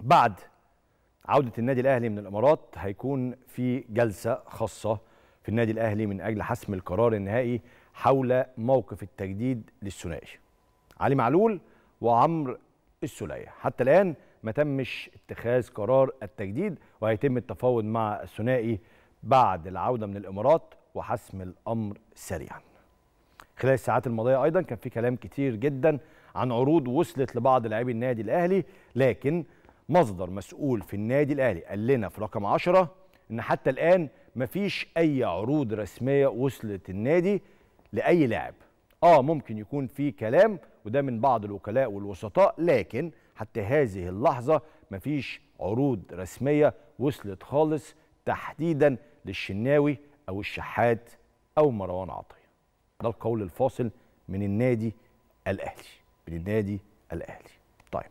بعد عودة النادي الأهلي من الإمارات هيكون في جلسة خاصة في النادي الأهلي من أجل حسم القرار النهائي حول موقف التجديد للثنائي علي معلول وعمر السولية حتى الآن ما تمش اتخاذ قرار التجديد وهيتم التفاوض مع الثنائي بعد العودة من الإمارات وحسم الأمر سريعا خلال الساعات الماضية أيضا كان في كلام كتير جدا عن عروض وصلت لبعض لاعبي النادي الأهلي لكن مصدر مسؤول في النادي الاهلي قال لنا في رقم 10 ان حتى الان مفيش اي عروض رسميه وصلت النادي لاي لاعب اه ممكن يكون في كلام وده من بعض الوكلاء والوسطاء لكن حتى هذه اللحظه مفيش عروض رسميه وصلت خالص تحديدا للشناوي او الشحات او مروان عطيه ده القول الفاصل من النادي الاهلي من النادي الاهلي